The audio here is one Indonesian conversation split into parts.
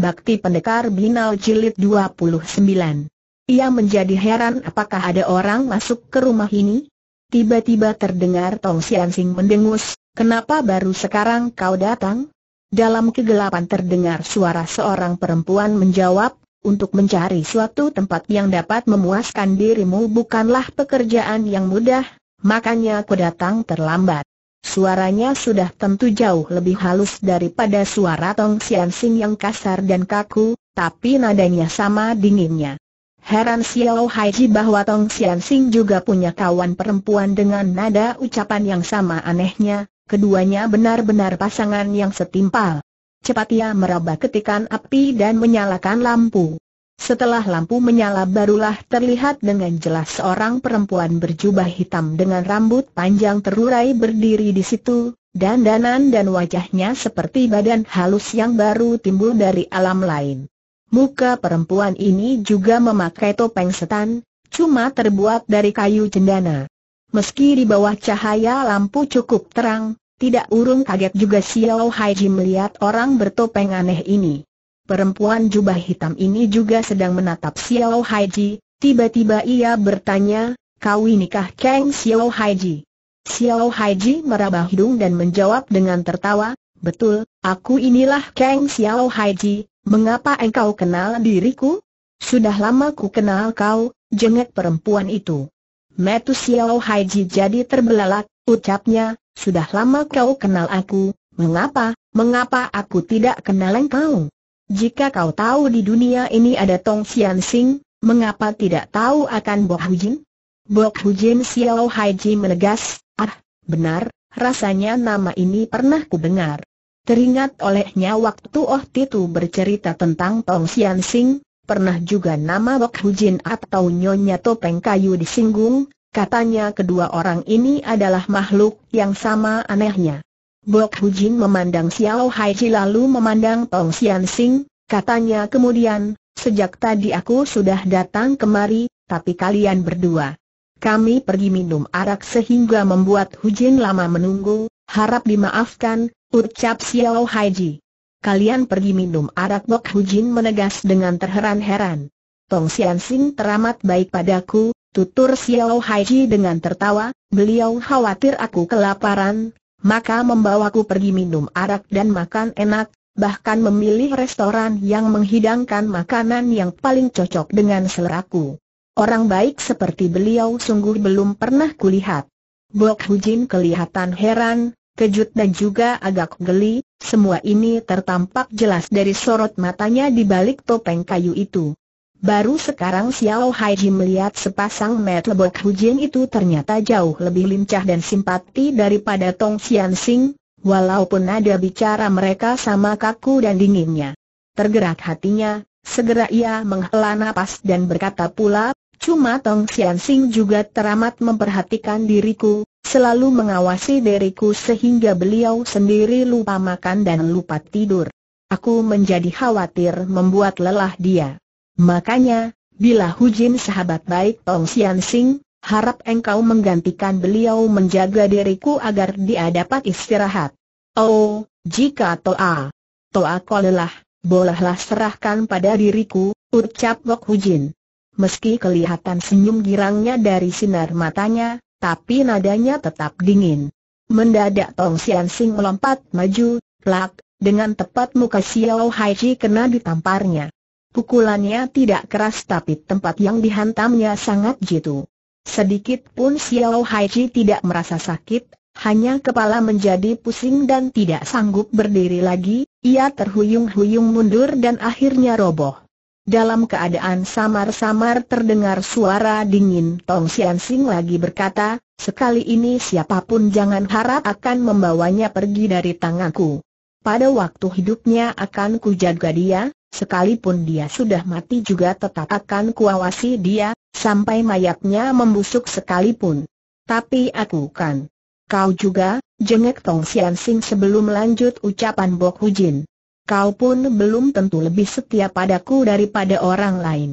Bakti Pendekar Binal Jilid 29. Ia menjadi heran apakah ada orang masuk ke rumah ini? Tiba-tiba terdengar Tong Sian Sing mendengus, kenapa baru sekarang kau datang? Dalam kegelapan terdengar suara seorang perempuan menjawab, untuk mencari suatu tempat yang dapat memuaskan dirimu bukanlah pekerjaan yang mudah, makanya ku datang terlambat. Suaranya sudah tentu jauh lebih halus daripada suara Tong Sian Sing yang kasar dan kaku, tapi nadanya sama dinginnya. Heran Xiao Haiji bahwa Tong Sian Sing juga punya kawan perempuan dengan nada ucapan yang sama anehnya, keduanya benar-benar pasangan yang setimpal. Cepat ia meraba ketikan api dan menyalakan lampu. Setelah lampu menyala barulah terlihat dengan jelas seorang perempuan berjubah hitam dengan rambut panjang terurai berdiri di situ, dandanan dan wajahnya seperti badan halus yang baru timbul dari alam lain. Muka perempuan ini juga memakai topeng setan, cuma terbuat dari kayu cendana. Meski di bawah cahaya lampu cukup terang, tidak urung kaget juga Xiao Haiji melihat orang bertopeng aneh ini. Perempuan jubah hitam ini juga sedang menatap Xiao Haiji, tiba-tiba ia bertanya, kau inikah Kang Xiao Haiji? Xiao Haiji meraba hidung dan menjawab dengan tertawa, betul, aku inilah Kang Xiao Haiji, mengapa engkau kenal diriku? Sudah lama ku kenal kau, jengek perempuan itu. Metu Xiao Haiji jadi terbelalak, ucapnya, sudah lama kau kenal aku, mengapa, mengapa aku tidak kenal engkau? Jika kau tahu di dunia ini ada Tong Sian Sing, mengapa tidak tahu akan Bok Hujin? Bok Jin Xiao Hai Ji menegas, ah, benar, rasanya nama ini pernah ku dengar. Teringat olehnya waktu Oh Titu bercerita tentang Tong Sian Sing, pernah juga nama Bok Jin atau Nyonya Topeng Kayu disinggung, katanya kedua orang ini adalah makhluk yang sama anehnya. Bok Jin memandang Xiao Hai Chi lalu memandang Tong Sian Sing, katanya kemudian, sejak tadi aku sudah datang kemari, tapi kalian berdua. Kami pergi minum arak sehingga membuat Hu Jin lama menunggu, harap dimaafkan, ucap Xiao Haiji. Kalian pergi minum arak Bok Jin menegas dengan terheran-heran. Tong Sian Sing teramat baik padaku, tutur Xiao Haiji dengan tertawa, beliau khawatir aku kelaparan, maka membawaku pergi minum arak dan makan enak, bahkan memilih restoran yang menghidangkan makanan yang paling cocok dengan seleraku. Orang baik seperti beliau sungguh belum pernah kulihat. Bok Hujin kelihatan heran, kejut dan juga agak geli, semua ini tertampak jelas dari sorot matanya di balik topeng kayu itu. Baru sekarang Xiao Haiji melihat sepasang Hu hujin itu ternyata jauh lebih lincah dan simpati daripada Tong Xian Xing, walaupun ada bicara mereka sama kaku dan dinginnya. Tergerak hatinya, segera ia menghela nafas dan berkata pula, Cuma Tong Xian Xing juga teramat memperhatikan diriku, selalu mengawasi diriku sehingga beliau sendiri lupa makan dan lupa tidur. Aku menjadi khawatir membuat lelah dia. Makanya, bila Hu Jin sahabat baik Tong Sian Sing, harap engkau menggantikan beliau menjaga diriku agar dia dapat istirahat. Oh, jika Toa, Toa kau lelah, bolehlah serahkan pada diriku, ucap Wok Hu Jin. Meski kelihatan senyum girangnya dari sinar matanya, tapi nadanya tetap dingin. Mendadak Tong Sian Sing melompat maju, plak, dengan tepat muka Xiao Haiji kena ditamparnya. Pukulannya tidak keras tapi tempat yang dihantamnya sangat jitu. Sedikit pun Xiao Haiji tidak merasa sakit, hanya kepala menjadi pusing dan tidak sanggup berdiri lagi, ia terhuyung-huyung mundur dan akhirnya roboh. Dalam keadaan samar-samar terdengar suara dingin Tong Sian Sing lagi berkata, sekali ini siapapun jangan harap akan membawanya pergi dari tanganku. Pada waktu hidupnya akan kujaga dia, Sekalipun dia sudah mati juga tetap akan kuawasi dia, sampai mayatnya membusuk sekalipun. Tapi aku kan. Kau juga, jengek Tong Sian Sing sebelum lanjut ucapan Bok Jin. Kau pun belum tentu lebih setia padaku daripada orang lain.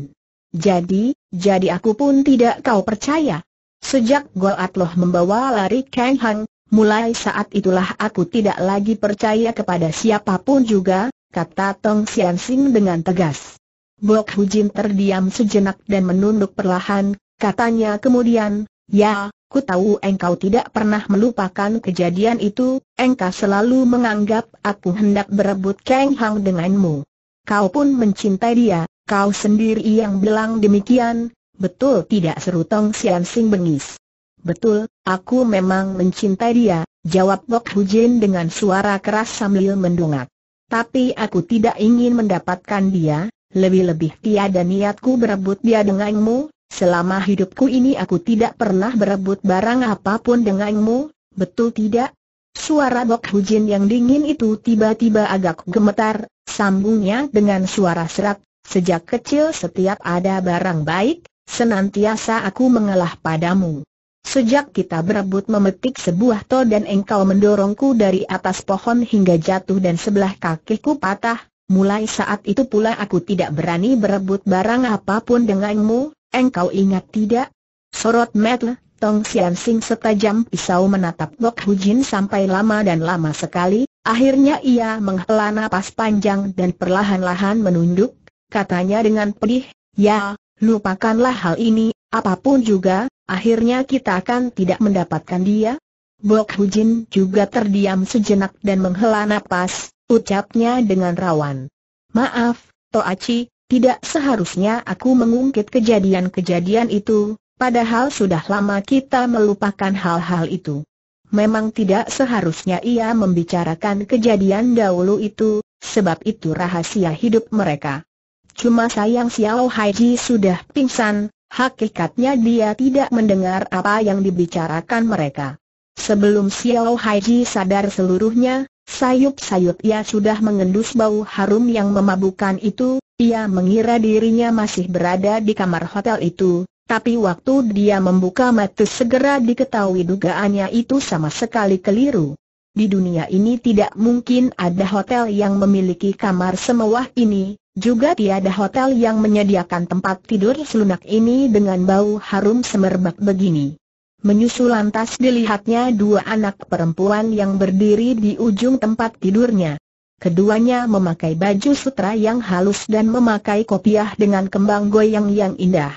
Jadi, jadi aku pun tidak kau percaya. Sejak Goat Loh membawa lari Kang Hang, mulai saat itulah aku tidak lagi percaya kepada siapapun juga, kata Tong Sian Sing dengan tegas. Bok Hujin terdiam sejenak dan menunduk perlahan, katanya kemudian, ya, ku tahu engkau tidak pernah melupakan kejadian itu, engkau selalu menganggap aku hendak berebut Kang Hang denganmu. Kau pun mencintai dia, kau sendiri yang bilang demikian, betul tidak seru Tong Sian Sing bengis. Betul, aku memang mencintai dia, jawab Bok Hujin dengan suara keras sambil mendungak. Tapi aku tidak ingin mendapatkan dia, lebih-lebih tiada niatku berebut dia denganmu, selama hidupku ini aku tidak pernah berebut barang apapun denganmu, betul tidak? Suara Bok Hujin yang dingin itu tiba-tiba agak gemetar, sambungnya dengan suara serak, sejak kecil setiap ada barang baik, senantiasa aku mengalah padamu. Sejak kita berebut memetik sebuah to dan engkau mendorongku dari atas pohon hingga jatuh dan sebelah kakiku patah, mulai saat itu pula aku tidak berani berebut barang apapun denganmu, engkau ingat tidak? Sorot metle, Tong Sian Sing setajam pisau menatap Bok Hujin sampai lama dan lama sekali, akhirnya ia menghela napas panjang dan perlahan-lahan menunduk, katanya dengan pedih, ya, lupakanlah hal ini, apapun juga, Akhirnya kita akan tidak mendapatkan dia? Bok Hujin juga terdiam sejenak dan menghela napas, ucapnya dengan rawan. Maaf, Toachi, tidak seharusnya aku mengungkit kejadian-kejadian itu, padahal sudah lama kita melupakan hal-hal itu. Memang tidak seharusnya ia membicarakan kejadian dahulu itu, sebab itu rahasia hidup mereka. Cuma sayang Xiao Haiji sudah pingsan, Hakikatnya dia tidak mendengar apa yang dibicarakan mereka. Sebelum Xiao Haiji sadar seluruhnya, sayup-sayup ia sudah mengendus bau harum yang memabukan itu, ia mengira dirinya masih berada di kamar hotel itu, tapi waktu dia membuka mata segera diketahui dugaannya itu sama sekali keliru. Di dunia ini tidak mungkin ada hotel yang memiliki kamar semewah ini, juga tiada hotel yang menyediakan tempat tidur selunak ini dengan bau harum semerbak begini. Menyusul lantas dilihatnya dua anak perempuan yang berdiri di ujung tempat tidurnya. Keduanya memakai baju sutra yang halus dan memakai kopiah dengan kembang goyang yang indah.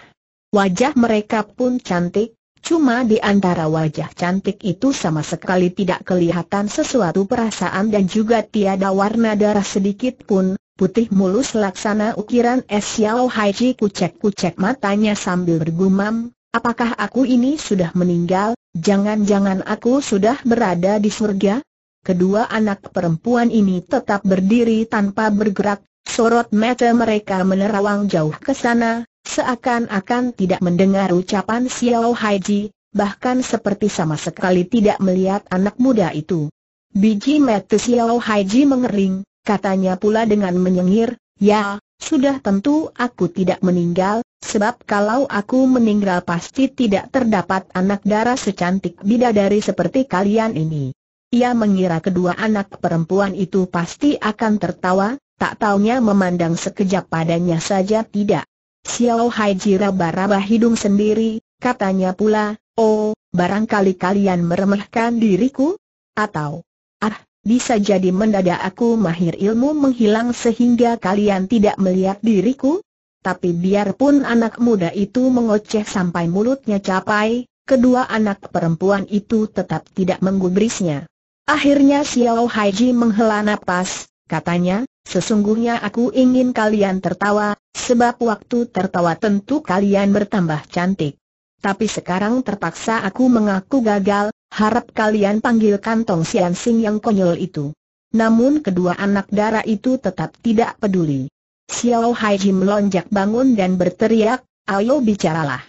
Wajah mereka pun cantik, cuma di antara wajah cantik itu sama sekali tidak kelihatan sesuatu perasaan dan juga tiada warna darah sedikit pun, putih mulus laksana ukiran Es Xiao Haiji kucek-kucek matanya sambil bergumam, apakah aku ini sudah meninggal, jangan-jangan aku sudah berada di surga? Kedua anak perempuan ini tetap berdiri tanpa bergerak, sorot mata mereka menerawang jauh ke sana, seakan-akan tidak mendengar ucapan Xiao Haiji, bahkan seperti sama sekali tidak melihat anak muda itu. Biji mata Xiao Haiji mengering, Katanya pula dengan menyengir, ya, sudah tentu aku tidak meninggal, sebab kalau aku meninggal pasti tidak terdapat anak darah secantik bidadari seperti kalian ini. Ia mengira kedua anak perempuan itu pasti akan tertawa, tak taunya memandang sekejap padanya saja tidak. Xiao Hai barabah hidung sendiri, katanya pula, oh, barangkali kalian meremehkan diriku? Atau, ah, bisa jadi mendadak aku mahir ilmu menghilang sehingga kalian tidak melihat diriku? Tapi biarpun anak muda itu mengoceh sampai mulutnya capai, kedua anak perempuan itu tetap tidak menggubrisnya. Akhirnya Xiao Haiji menghela napas, katanya, sesungguhnya aku ingin kalian tertawa, sebab waktu tertawa tentu kalian bertambah cantik. Tapi sekarang terpaksa aku mengaku gagal, harap kalian panggil kantong Sian Sing yang konyol itu. Namun kedua anak darah itu tetap tidak peduli. Xiao Hai Jim lonjak bangun dan berteriak, ayo bicaralah.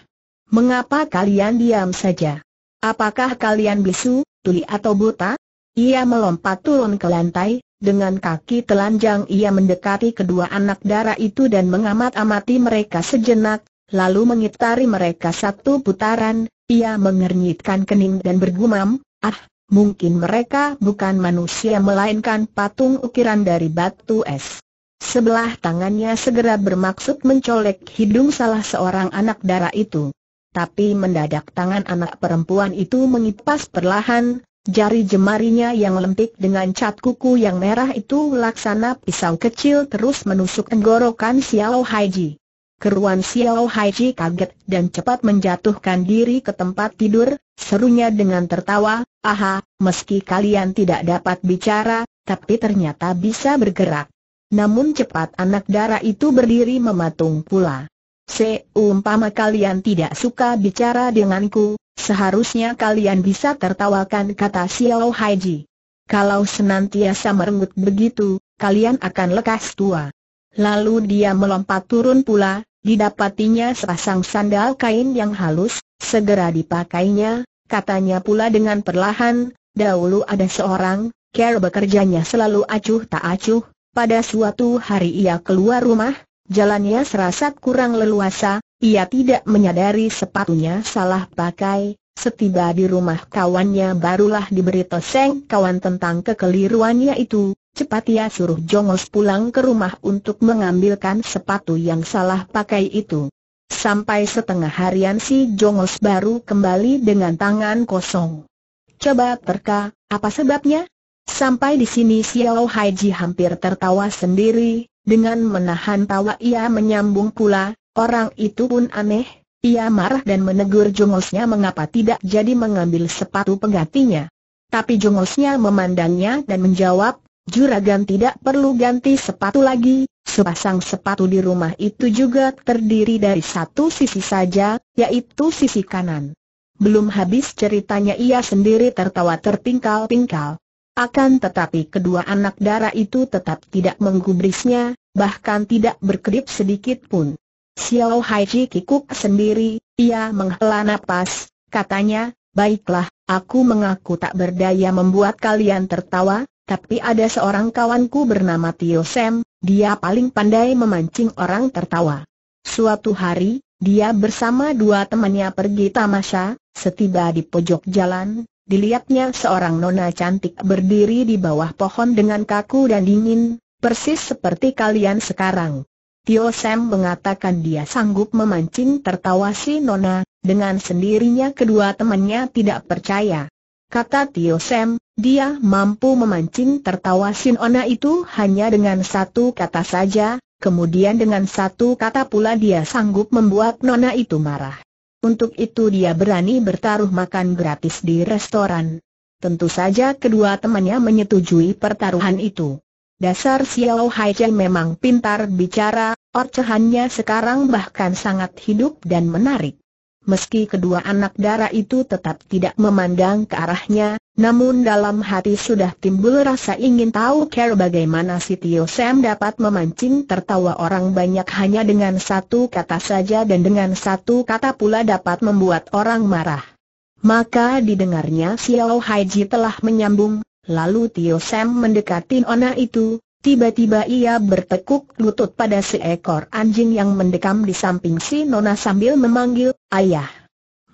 Mengapa kalian diam saja? Apakah kalian bisu, tuli atau buta? Ia melompat turun ke lantai, dengan kaki telanjang ia mendekati kedua anak darah itu dan mengamat-amati mereka sejenak, lalu mengitari mereka satu putaran, ia mengernyitkan kening dan bergumam, ah, mungkin mereka bukan manusia melainkan patung ukiran dari batu es. Sebelah tangannya segera bermaksud mencolek hidung salah seorang anak dara itu. Tapi mendadak tangan anak perempuan itu mengipas perlahan, jari jemarinya yang lempik dengan cat kuku yang merah itu laksana pisau kecil terus menusuk tenggorokan Xiao Haiji. Keruan Xiao Haiji kaget dan cepat menjatuhkan diri ke tempat tidur, serunya dengan tertawa, aha, meski kalian tidak dapat bicara, tapi ternyata bisa bergerak. Namun cepat anak dara itu berdiri mematung pula. Seumpama kalian tidak suka bicara denganku, seharusnya kalian bisa tertawakan kata Xiao Haiji. Kalau senantiasa merenggut begitu, kalian akan lekas tua. Lalu dia melompat turun pula, Didapatinya sepasang sandal kain yang halus, segera dipakainya, katanya pula dengan perlahan, dahulu ada seorang, care bekerjanya selalu acuh tak acuh, pada suatu hari ia keluar rumah, jalannya serasa kurang leluasa, ia tidak menyadari sepatunya salah pakai, setiba di rumah kawannya barulah diberi toseng kawan tentang kekeliruannya itu, Cepat ia suruh Jongos pulang ke rumah untuk mengambilkan sepatu yang salah pakai itu. Sampai setengah harian si Jongos baru kembali dengan tangan kosong. Coba terka, apa sebabnya? Sampai di sini Xiao Haiji hampir tertawa sendiri, dengan menahan tawa ia menyambung pula, orang itu pun aneh, ia marah dan menegur Jongosnya mengapa tidak jadi mengambil sepatu penggantinya. Tapi Jongosnya memandangnya dan menjawab, Juragan tidak perlu ganti sepatu lagi, sepasang sepatu di rumah itu juga terdiri dari satu sisi saja, yaitu sisi kanan. Belum habis ceritanya ia sendiri tertawa terpingkal-pingkal. Akan tetapi kedua anak dara itu tetap tidak menggubrisnya, bahkan tidak berkedip sedikit pun. Xiao Haiji kikuk sendiri, ia menghela napas, katanya, baiklah, aku mengaku tak berdaya membuat kalian tertawa, tapi ada seorang kawanku bernama Tio Sam, dia paling pandai memancing orang tertawa. Suatu hari, dia bersama dua temannya pergi tamasha. setiba di pojok jalan, dilihatnya seorang nona cantik berdiri di bawah pohon dengan kaku dan dingin, persis seperti kalian sekarang. Tio Sam mengatakan dia sanggup memancing tertawa si nona, dengan sendirinya kedua temannya tidak percaya. Kata Tio Sam, dia mampu memancing tertawa ona itu hanya dengan satu kata saja, kemudian dengan satu kata pula dia sanggup membuat Nona itu marah. Untuk itu dia berani bertaruh makan gratis di restoran. Tentu saja kedua temannya menyetujui pertaruhan itu. Dasar Xiao Hai memang pintar bicara, orcehannya sekarang bahkan sangat hidup dan menarik. Meski kedua anak dara itu tetap tidak memandang ke arahnya, namun dalam hati sudah timbul rasa ingin tahu care bagaimana si Tio Sam dapat memancing tertawa orang banyak hanya dengan satu kata saja dan dengan satu kata pula dapat membuat orang marah. Maka didengarnya Xiao Haiji telah menyambung, lalu Tio Sam mendekati Ona itu, Tiba-tiba ia bertekuk lutut pada seekor anjing yang mendekam di samping si Nona sambil memanggil, Ayah.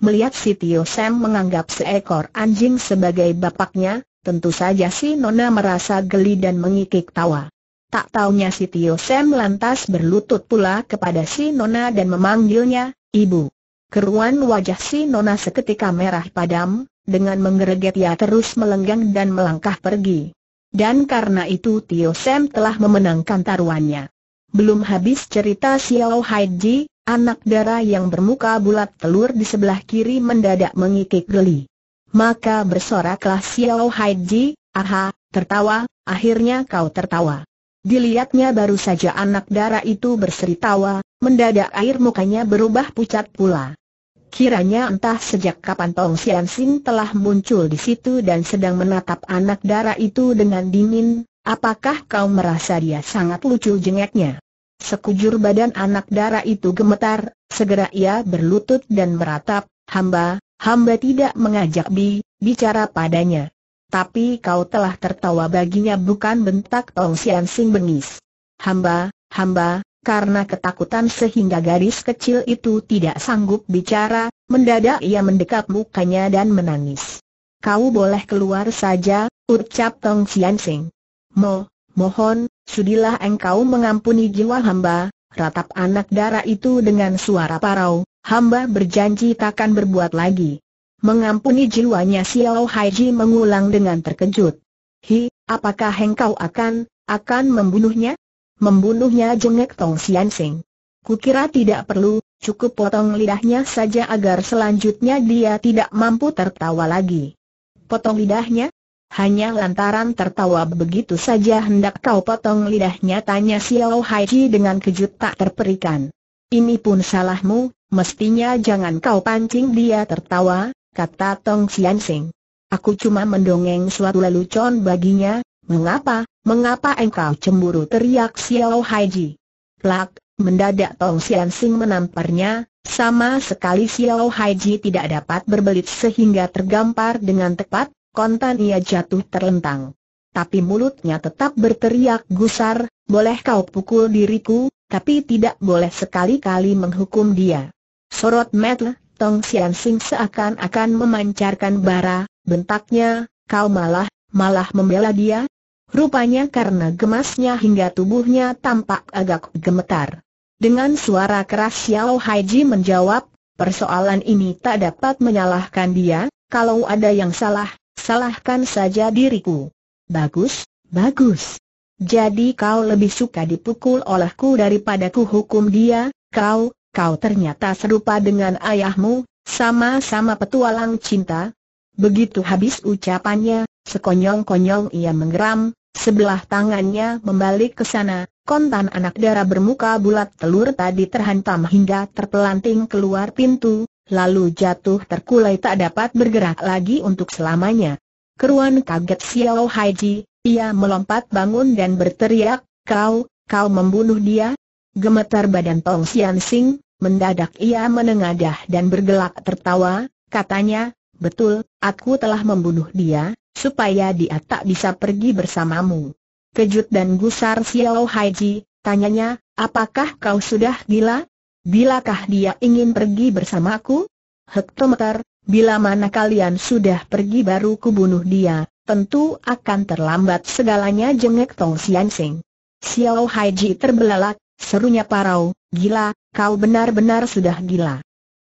Melihat si Tio Sam menganggap seekor anjing sebagai bapaknya, tentu saja si Nona merasa geli dan mengikik tawa. Tak taunya si Tio Sam lantas berlutut pula kepada si Nona dan memanggilnya, Ibu. Keruan wajah si Nona seketika merah padam, dengan menggereget ia terus melenggang dan melangkah pergi. Dan karena itu Tio Sam telah memenangkan taruhannya. Belum habis cerita Xiao Haiji, anak dara yang bermuka bulat telur di sebelah kiri mendadak mengikik geli. Maka bersoraklah Xiao Haiji, aha, tertawa, akhirnya kau tertawa. Dilihatnya baru saja anak dara itu berseri tawa, mendadak air mukanya berubah pucat pula. Kiranya entah sejak kapan Tong Sian Sin telah muncul di situ dan sedang menatap anak darah itu dengan dingin, apakah kau merasa dia sangat lucu jengeknya? Sekujur badan anak darah itu gemetar, segera ia berlutut dan meratap, hamba, hamba tidak mengajak bi, bicara padanya. Tapi kau telah tertawa baginya bukan bentak Tong Sian Sin bengis. Hamba, hamba, karena ketakutan sehingga garis kecil itu tidak sanggup bicara, mendadak ia mendekap mukanya dan menangis. Kau boleh keluar saja, ucap Tong Sian Mo, mohon, sudilah engkau mengampuni jiwa hamba, ratap anak darah itu dengan suara parau, hamba berjanji takkan berbuat lagi. Mengampuni jiwanya Xiao Haiji mengulang dengan terkejut. Hi, apakah engkau akan, akan membunuhnya? membunuhnya jengek Tong Sian Sing. Kukira tidak perlu, cukup potong lidahnya saja agar selanjutnya dia tidak mampu tertawa lagi. Potong lidahnya? Hanya lantaran tertawa begitu saja hendak kau potong lidahnya tanya Xiao Haiji dengan kejut tak terperikan. Ini pun salahmu, mestinya jangan kau pancing dia tertawa, kata Tong Sian Sing. Aku cuma mendongeng suatu lelucon baginya, mengapa, Mengapa engkau cemburu teriak Xiao Haiji? Plak, mendadak Tong Sian Sing menamparnya, sama sekali Xiao Haiji tidak dapat berbelit sehingga tergampar dengan tepat, kontan ia jatuh terlentang. Tapi mulutnya tetap berteriak gusar, boleh kau pukul diriku, tapi tidak boleh sekali-kali menghukum dia. Sorot metel, Tong Sian Sing seakan-akan memancarkan bara, bentaknya, kau malah, malah membela dia, Rupanya karena gemasnya hingga tubuhnya tampak agak gemetar. Dengan suara keras Xiao Haiji menjawab, persoalan ini tak dapat menyalahkan dia, kalau ada yang salah, salahkan saja diriku. Bagus, bagus. Jadi kau lebih suka dipukul olehku daripada ku hukum dia, kau, kau ternyata serupa dengan ayahmu, sama-sama petualang cinta. Begitu habis ucapannya, Sekonyong-konyong ia menggeram, sebelah tangannya membalik ke sana, kontan anak darah bermuka bulat telur tadi terhantam hingga terpelanting keluar pintu, lalu jatuh terkulai tak dapat bergerak lagi untuk selamanya. Keruan kaget Xiao Haiji, ia melompat bangun dan berteriak, kau, kau membunuh dia? Gemetar badan Tong Sian Sing, mendadak ia menengadah dan bergelak tertawa, katanya, Betul, aku telah membunuh dia, supaya dia tak bisa pergi bersamamu. Kejut dan gusar Xiao Haiji, tanyanya, apakah kau sudah gila? Bilakah dia ingin pergi bersamaku? Hektometer, bila mana kalian sudah pergi baru kubunuh dia, tentu akan terlambat segalanya jengek Tong Sian Xiao Haiji terbelalak, serunya parau, gila, kau benar-benar sudah gila.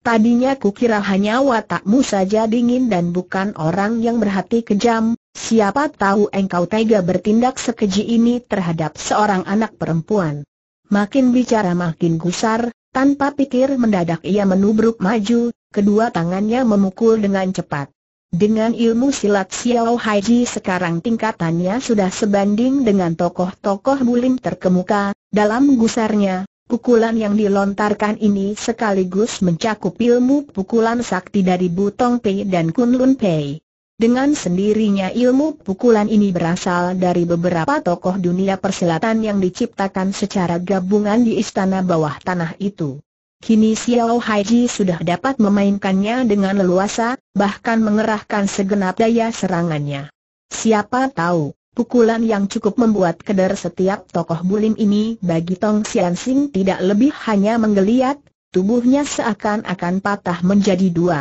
Tadinya kukira hanya watakmu saja dingin dan bukan orang yang berhati kejam, siapa tahu engkau tega bertindak sekeji ini terhadap seorang anak perempuan. Makin bicara makin gusar, tanpa pikir mendadak ia menubruk maju, kedua tangannya memukul dengan cepat. Dengan ilmu silat Xiao Haiji sekarang tingkatannya sudah sebanding dengan tokoh-tokoh bulim terkemuka, dalam gusarnya, Pukulan yang dilontarkan ini sekaligus mencakup ilmu pukulan sakti dari Butong Pei dan Kun Lun Pei. Dengan sendirinya ilmu pukulan ini berasal dari beberapa tokoh dunia persilatan yang diciptakan secara gabungan di istana bawah tanah itu. Kini Xiao Haiji sudah dapat memainkannya dengan leluasa, bahkan mengerahkan segenap daya serangannya. Siapa tahu, Pukulan yang cukup membuat keder setiap tokoh bulim ini bagi Tong Sian Sing tidak lebih hanya menggeliat, tubuhnya seakan-akan patah menjadi dua.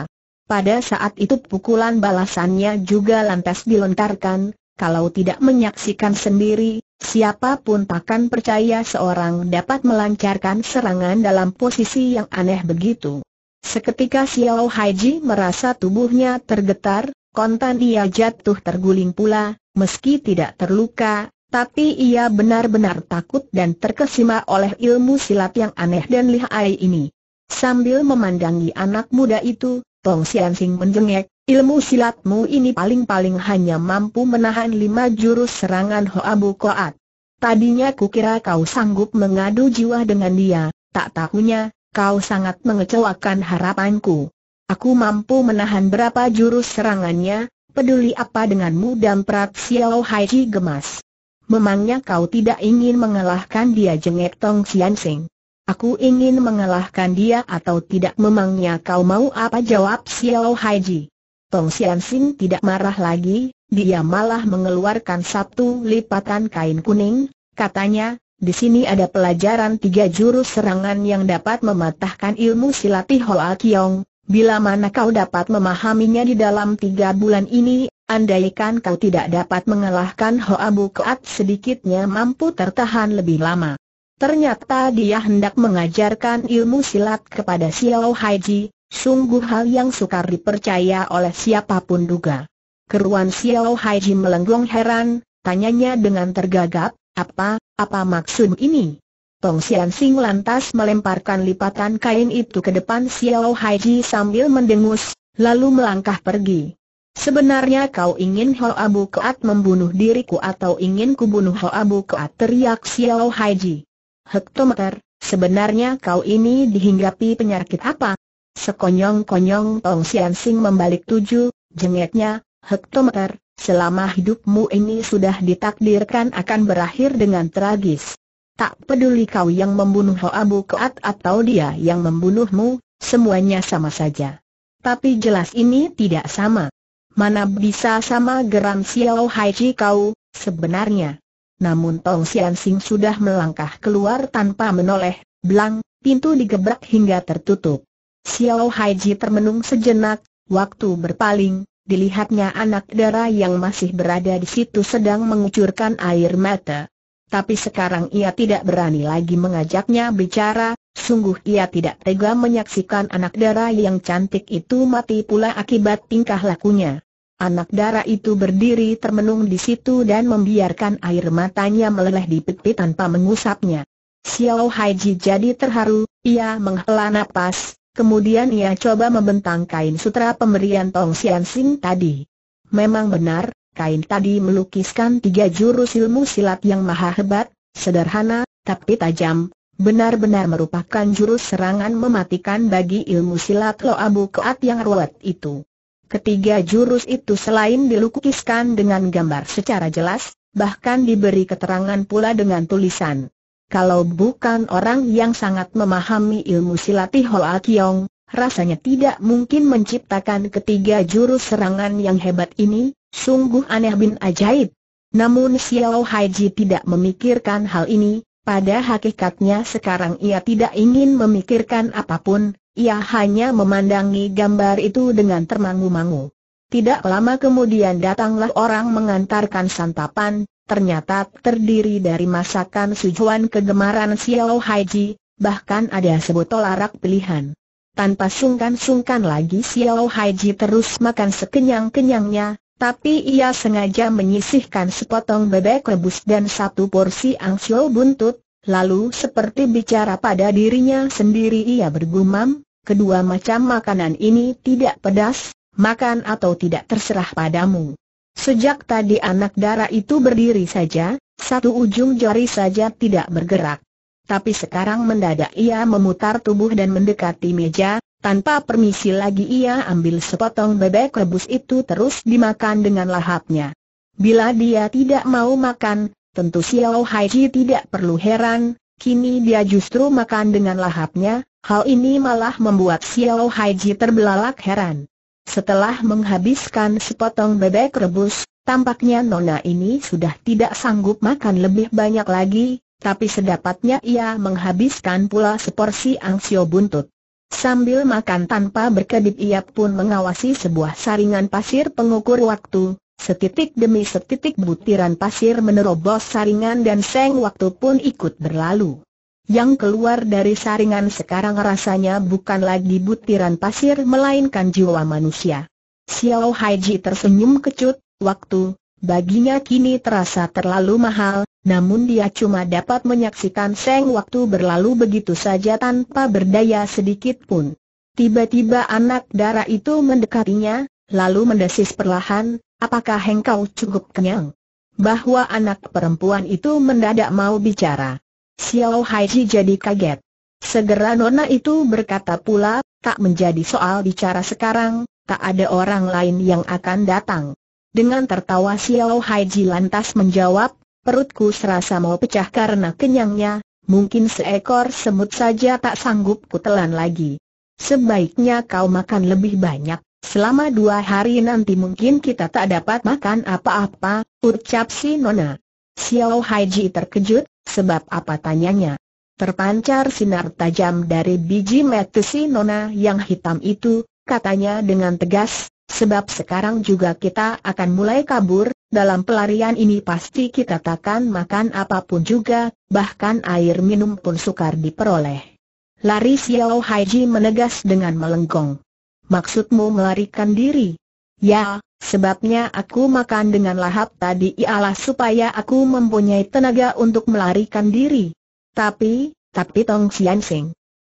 Pada saat itu pukulan balasannya juga lantas dilontarkan, kalau tidak menyaksikan sendiri, siapapun takkan percaya seorang dapat melancarkan serangan dalam posisi yang aneh begitu. Seketika Xiao Haiji merasa tubuhnya tergetar, kontan ia jatuh terguling pula, meski tidak terluka, tapi ia benar-benar takut dan terkesima oleh ilmu silat yang aneh dan lihai ini. Sambil memandangi anak muda itu, Tong Sian Sing menjengek, ilmu silatmu ini paling-paling hanya mampu menahan lima jurus serangan Hoabu Koat. Tadinya kukira kau sanggup mengadu jiwa dengan dia, tak tahunya, kau sangat mengecewakan harapanku. Aku mampu menahan berapa jurus serangannya, peduli apa denganmu dan Prat Xiao Hai Ji gemas. Memangnya kau tidak ingin mengalahkan dia jengek Tong Sian Sing. Aku ingin mengalahkan dia atau tidak memangnya kau mau apa jawab Xiao Hai Ji. Tong Sian Sing tidak marah lagi, dia malah mengeluarkan satu lipatan kain kuning, katanya, di sini ada pelajaran tiga jurus serangan yang dapat mematahkan ilmu silatih Hoa Kiong, Bila mana kau dapat memahaminya di dalam tiga bulan ini, andaikan kau tidak dapat mengalahkan Hoa Keat, sedikitnya mampu tertahan lebih lama. Ternyata dia hendak mengajarkan ilmu silat kepada Xiao Haiji, sungguh hal yang sukar dipercaya oleh siapapun duga. Keruan Xiao Haiji melenggong heran, tanyanya dengan tergagap, apa, apa maksud ini? Tong Sian Sing lantas melemparkan lipatan kain itu ke depan Xiao Hai Ji sambil mendengus, lalu melangkah pergi. Sebenarnya kau ingin Ho Abu Keat membunuh diriku atau ingin kubunuh Ho Abu Keat teriak Xiao Hai Ji. Hektometer, sebenarnya kau ini dihinggapi penyakit apa? Sekonyong-konyong Tong Sian Sing membalik tujuh, jengeknya, hektometer, selama hidupmu ini sudah ditakdirkan akan berakhir dengan tragis. Tak peduli kau yang membunuh Abu Keat atau dia yang membunuhmu, semuanya sama saja. Tapi jelas ini tidak sama. Mana bisa sama geram Xiao Haiji kau, sebenarnya. Namun Tong Xian Sing sudah melangkah keluar tanpa menoleh, belang, pintu digebrak hingga tertutup. Xiao Haiji termenung sejenak, waktu berpaling, dilihatnya anak dara yang masih berada di situ sedang mengucurkan air mata. Tapi sekarang ia tidak berani lagi mengajaknya bicara, sungguh ia tidak tega menyaksikan anak dara yang cantik itu mati pula akibat tingkah lakunya. Anak dara itu berdiri termenung di situ dan membiarkan air matanya meleleh di pipi tanpa mengusapnya. Xiao Haiji jadi terharu, ia menghela napas, kemudian ia coba membentang kain sutra pemberian Tong Xian Sing tadi. Memang benar, kain tadi melukiskan tiga jurus ilmu silat yang maha hebat, sederhana, tapi tajam, benar-benar merupakan jurus serangan mematikan bagi ilmu silat Lo Abu Keat yang ruwet itu. Ketiga jurus itu selain dilukiskan dengan gambar secara jelas, bahkan diberi keterangan pula dengan tulisan. Kalau bukan orang yang sangat memahami ilmu silati A Kiong, rasanya tidak mungkin menciptakan ketiga jurus serangan yang hebat ini, Sungguh aneh bin ajaib. Namun Xiao Haiji tidak memikirkan hal ini, pada hakikatnya sekarang ia tidak ingin memikirkan apapun, ia hanya memandangi gambar itu dengan termangu-mangu. Tidak lama kemudian datanglah orang mengantarkan santapan, ternyata terdiri dari masakan sujuan kegemaran Xiao Haiji, bahkan ada sebotol arak pilihan. Tanpa sungkan-sungkan lagi Xiao Haiji terus makan sekenyang-kenyangnya, tapi ia sengaja menyisihkan sepotong bebek rebus dan satu porsi angsio buntut, lalu seperti bicara pada dirinya sendiri ia bergumam, kedua macam makanan ini tidak pedas, makan atau tidak terserah padamu. Sejak tadi anak darah itu berdiri saja, satu ujung jari saja tidak bergerak. Tapi sekarang mendadak ia memutar tubuh dan mendekati meja, tanpa permisi lagi ia ambil sepotong bebek rebus itu terus dimakan dengan lahapnya. Bila dia tidak mau makan, tentu Xiao Haiji tidak perlu heran, kini dia justru makan dengan lahapnya, hal ini malah membuat Xiao Haiji terbelalak heran. Setelah menghabiskan sepotong bebek rebus, tampaknya Nona ini sudah tidak sanggup makan lebih banyak lagi, tapi sedapatnya ia menghabiskan pula seporsi angsio buntut. Sambil makan tanpa berkedip ia pun mengawasi sebuah saringan pasir pengukur waktu, Setitik demi setitik butiran pasir menerobos saringan dan seng waktu pun ikut berlalu. Yang keluar dari saringan sekarang rasanya bukan lagi butiran pasir melainkan jiwa manusia. Xiao Haiji tersenyum kecut, waktu, Baginya kini terasa terlalu mahal, namun dia cuma dapat menyaksikan seng waktu berlalu begitu saja tanpa berdaya sedikit pun. Tiba-tiba anak darah itu mendekatinya, lalu mendesis perlahan, apakah hengkau cukup kenyang? Bahwa anak perempuan itu mendadak mau bicara. Xiao Haiji jadi kaget. Segera nona itu berkata pula, tak menjadi soal bicara sekarang, tak ada orang lain yang akan datang. Dengan tertawa Xiao Haiji lantas menjawab, perutku serasa mau pecah karena kenyangnya, mungkin seekor semut saja tak sanggup kutelan lagi. Sebaiknya kau makan lebih banyak, selama dua hari nanti mungkin kita tak dapat makan apa-apa, ucap si Nona. Xiao Haiji terkejut, sebab apa tanyanya? Terpancar sinar tajam dari biji mata si Nona yang hitam itu, katanya dengan tegas, Sebab sekarang juga kita akan mulai kabur, dalam pelarian ini pasti kita takkan makan apapun juga, bahkan air minum pun sukar diperoleh. Lari Xiao Haiji menegas dengan melengkung. Maksudmu melarikan diri? Ya, sebabnya aku makan dengan lahap tadi ialah supaya aku mempunyai tenaga untuk melarikan diri. Tapi, tapi Tong Xian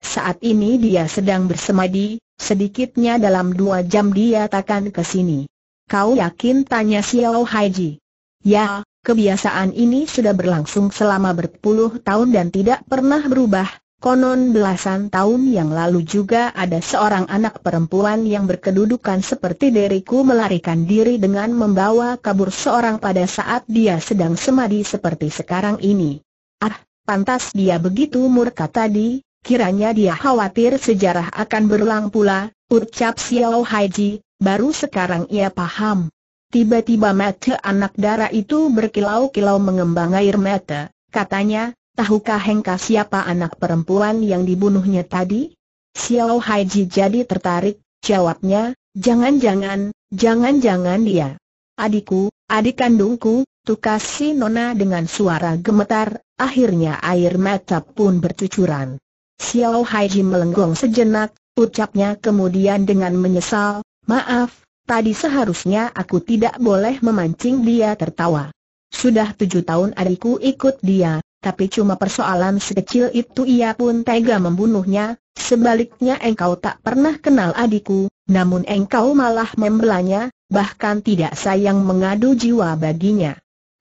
Saat ini dia sedang bersemadi, Sedikitnya dalam dua jam dia takkan ke sini. Kau yakin tanya Xiao Haiji? Ya, kebiasaan ini sudah berlangsung selama berpuluh tahun dan tidak pernah berubah. Konon belasan tahun yang lalu juga ada seorang anak perempuan yang berkedudukan seperti diriku melarikan diri dengan membawa kabur seorang pada saat dia sedang semadi seperti sekarang ini. Ah, pantas dia begitu murka tadi, Kiranya dia khawatir sejarah akan berulang pula, ucap Xiao Haiji, baru sekarang ia paham. Tiba-tiba mata anak darah itu berkilau-kilau mengembang air mata, katanya, tahukah Hengka siapa anak perempuan yang dibunuhnya tadi? Xiao Haiji jadi tertarik, jawabnya, jangan-jangan, jangan-jangan dia. Adikku, adik kandungku, tukas si Nona dengan suara gemetar, akhirnya air mata pun bercucuran. Xiao Haiji melenggong sejenak, ucapnya kemudian dengan menyesal, maaf, tadi seharusnya aku tidak boleh memancing dia tertawa. Sudah tujuh tahun adikku ikut dia, tapi cuma persoalan sekecil itu ia pun tega membunuhnya, sebaliknya engkau tak pernah kenal adikku, namun engkau malah membelanya, bahkan tidak sayang mengadu jiwa baginya.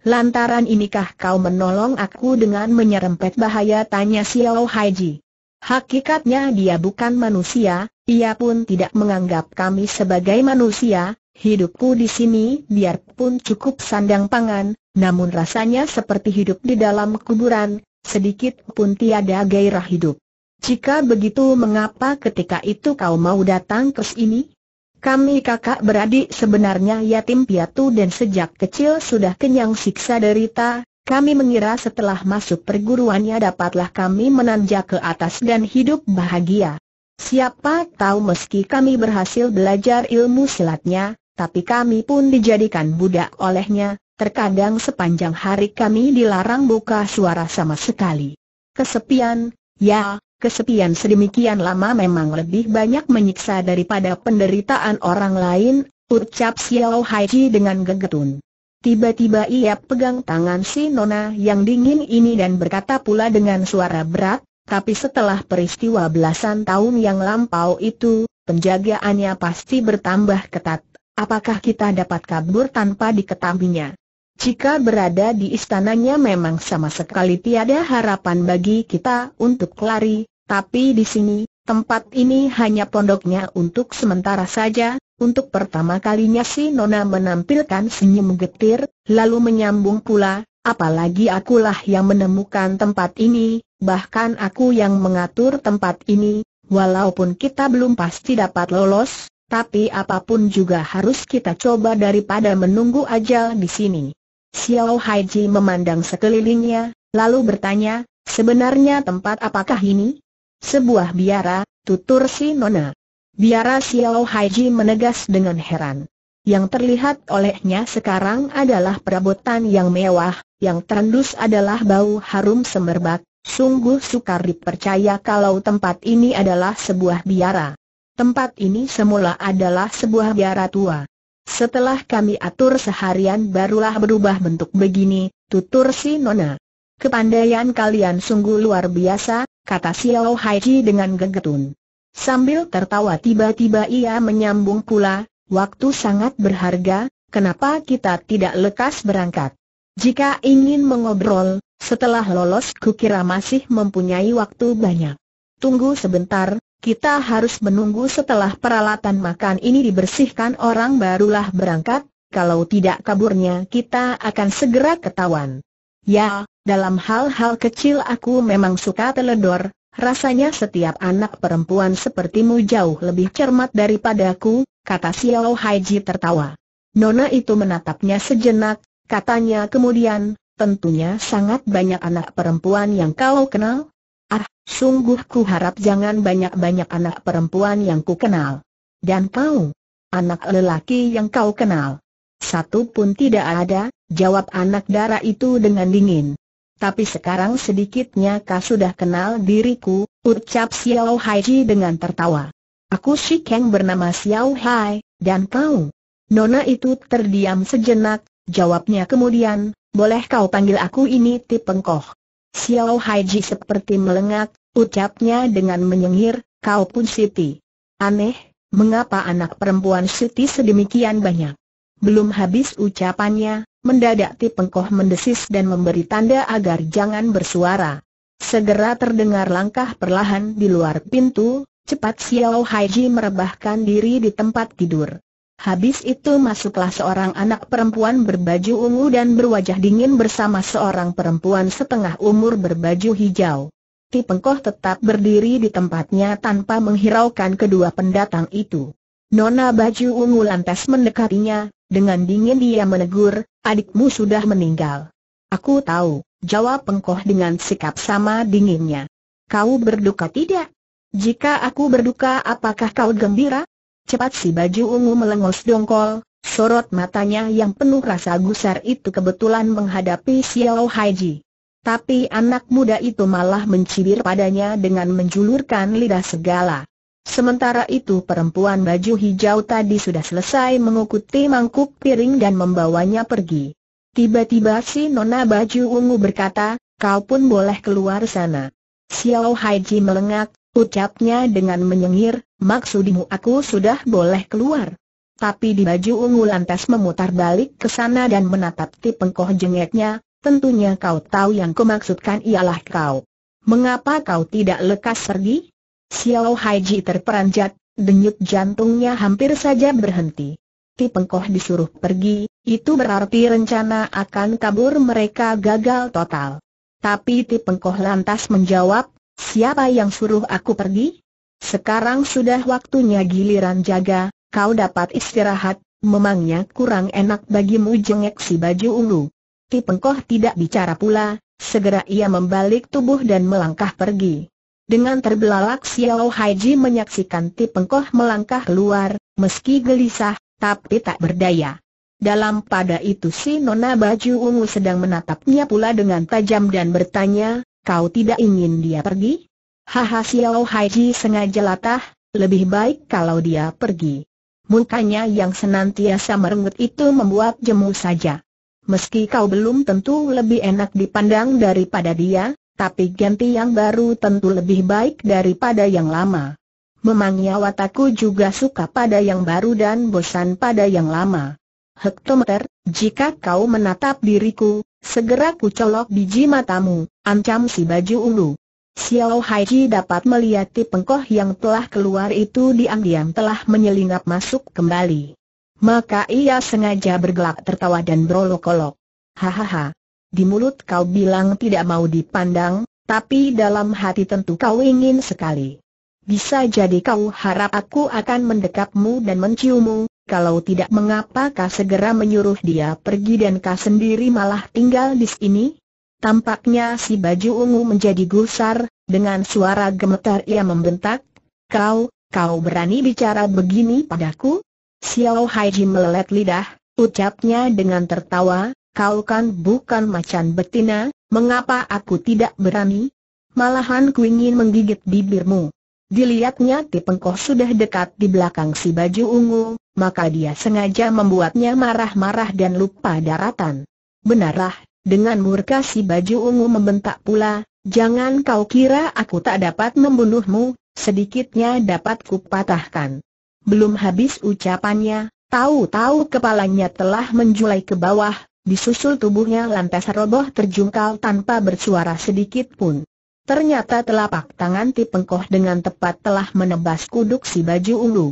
Lantaran inikah kau menolong aku dengan menyerempet bahaya tanya Xiao Haiji. Hakikatnya dia bukan manusia, ia pun tidak menganggap kami sebagai manusia, hidupku di sini biarpun cukup sandang pangan, namun rasanya seperti hidup di dalam kuburan, sedikit pun tiada gairah hidup. Jika begitu mengapa ketika itu kau mau datang ke sini? Kami kakak beradik sebenarnya yatim piatu dan sejak kecil sudah kenyang siksa derita, kami mengira setelah masuk perguruannya dapatlah kami menanjak ke atas dan hidup bahagia. Siapa tahu meski kami berhasil belajar ilmu silatnya, tapi kami pun dijadikan budak olehnya, terkadang sepanjang hari kami dilarang buka suara sama sekali. Kesepian, ya, kesepian sedemikian lama memang lebih banyak menyiksa daripada penderitaan orang lain, ucap Xiao Haiji dengan gegetun. Tiba-tiba ia pegang tangan si Nona yang dingin ini dan berkata pula dengan suara berat, tapi setelah peristiwa belasan tahun yang lampau itu, penjagaannya pasti bertambah ketat. Apakah kita dapat kabur tanpa diketahuinya? Jika berada di istananya memang sama sekali tiada harapan bagi kita untuk lari, tapi di sini, Tempat ini hanya pondoknya untuk sementara saja, untuk pertama kalinya si Nona menampilkan senyum getir, lalu menyambung pula, apalagi akulah yang menemukan tempat ini, bahkan aku yang mengatur tempat ini, walaupun kita belum pasti dapat lolos, tapi apapun juga harus kita coba daripada menunggu ajal di sini. Xiao Haiji memandang sekelilingnya, lalu bertanya, sebenarnya tempat apakah ini? Sebuah biara, tutur si Nona. Biara Xiao Haiji menegas dengan heran. Yang terlihat olehnya sekarang adalah perabotan yang mewah, yang terendus adalah bau harum semerbak, sungguh sukar dipercaya kalau tempat ini adalah sebuah biara. Tempat ini semula adalah sebuah biara tua. Setelah kami atur seharian barulah berubah bentuk begini, tutur si Nona. Kepandaian kalian sungguh luar biasa, kata Xiao Haiji dengan gegetun. Sambil tertawa tiba-tiba ia menyambung pula, waktu sangat berharga, kenapa kita tidak lekas berangkat? Jika ingin mengobrol, setelah lolos kukira masih mempunyai waktu banyak. Tunggu sebentar, kita harus menunggu setelah peralatan makan ini dibersihkan orang barulah berangkat, kalau tidak kaburnya kita akan segera ketahuan. Ya, dalam hal-hal kecil aku memang suka teledor, rasanya setiap anak perempuan sepertimu jauh lebih cermat daripadaku, kata Xiao Haiji tertawa. Nona itu menatapnya sejenak, katanya kemudian, tentunya sangat banyak anak perempuan yang kau kenal. Ah, sungguh ku harap jangan banyak-banyak anak perempuan yang ku kenal. Dan kau, anak lelaki yang kau kenal. Satu pun tidak ada, Jawab anak dara itu dengan dingin. Tapi sekarang sedikitnya kau sudah kenal diriku, ucap Xiao Haiji dengan tertawa. Aku si Kang bernama Xiao Hai, dan kau? Nona itu terdiam sejenak, jawabnya kemudian, boleh kau panggil aku ini Tipengkoh. Xiao Haiji seperti melengak, ucapnya dengan menyengir, kau pun Siti. Aneh, mengapa anak perempuan Siti sedemikian banyak? Belum habis ucapannya, Mendadak Pengkoh mendesis dan memberi tanda agar jangan bersuara. Segera terdengar langkah perlahan di luar pintu, cepat Xiao Haiji merebahkan diri di tempat tidur. Habis itu masuklah seorang anak perempuan berbaju ungu dan berwajah dingin bersama seorang perempuan setengah umur berbaju hijau. Pengkoh tetap berdiri di tempatnya tanpa menghiraukan kedua pendatang itu. Nona baju ungu lantas mendekatinya, dengan dingin dia menegur, adikmu sudah meninggal. Aku tahu, jawab pengkoh dengan sikap sama dinginnya. Kau berduka tidak? Jika aku berduka apakah kau gembira? Cepat si baju ungu melengos dongkol, sorot matanya yang penuh rasa gusar itu kebetulan menghadapi Xiao Haiji. Tapi anak muda itu malah mencibir padanya dengan menjulurkan lidah segala. Sementara itu perempuan baju hijau tadi sudah selesai mengukuti mangkuk piring dan membawanya pergi. Tiba-tiba si nona baju ungu berkata, kau pun boleh keluar sana. Xiao Haiji melengak, ucapnya dengan menyengir, maksudmu aku sudah boleh keluar. Tapi di baju ungu lantas memutar balik ke sana dan menatap tipengkoh jengeknya, tentunya kau tahu yang kumaksudkan ialah kau. Mengapa kau tidak lekas pergi? Xiao Haiji terperanjat, denyut jantungnya hampir saja berhenti. Ti Pengkoh disuruh pergi, itu berarti rencana akan kabur mereka gagal total. Tapi Ti Pengkoh lantas menjawab, siapa yang suruh aku pergi? Sekarang sudah waktunya giliran jaga, kau dapat istirahat, memangnya kurang enak bagimu jengek si baju ungu. Ti Pengkoh tidak bicara pula, segera ia membalik tubuh dan melangkah pergi. Dengan terbelalak Xiao Haiji menyaksikan Tipengkoh melangkah keluar, meski gelisah, tapi tak berdaya. Dalam pada itu si nona baju ungu sedang menatapnya pula dengan tajam dan bertanya, kau tidak ingin dia pergi? Haha Xiao Haiji sengaja latah, lebih baik kalau dia pergi. Mukanya yang senantiasa merengut itu membuat jemu saja. Meski kau belum tentu lebih enak dipandang daripada dia, tapi ganti yang baru tentu lebih baik daripada yang lama. Memangnya wataku juga suka pada yang baru dan bosan pada yang lama. Hektometer, jika kau menatap diriku, segera ku colok biji matamu, ancam si baju ulu. Xiao Haiji dapat melihat pengkoh yang telah keluar itu diam-diam telah menyelinap masuk kembali. Maka ia sengaja bergelak tertawa dan berolok-olok. Hahaha, di mulut kau bilang tidak mau dipandang, tapi dalam hati tentu kau ingin sekali. Bisa jadi kau harap aku akan mendekapmu dan menciummu, kalau tidak mengapa kau segera menyuruh dia pergi dan kau sendiri malah tinggal di sini? Tampaknya si baju ungu menjadi gusar, dengan suara gemetar ia membentak, Kau, kau berani bicara begini padaku? Xiao Haiji melelet lidah, ucapnya dengan tertawa, kau kan bukan macan betina, mengapa aku tidak berani? Malahan ku ingin menggigit bibirmu. Dilihatnya Tipengkoh sudah dekat di belakang si baju ungu, maka dia sengaja membuatnya marah-marah dan lupa daratan. Benarlah, dengan murka si baju ungu membentak pula, jangan kau kira aku tak dapat membunuhmu, sedikitnya dapat kupatahkan. Belum habis ucapannya, tahu-tahu kepalanya telah menjulai ke bawah, Disusul tubuhnya lantas roboh terjungkal tanpa bersuara sedikit pun. Ternyata telapak tangan Tipengkoh dengan tepat telah menebas kuduk si baju ungu.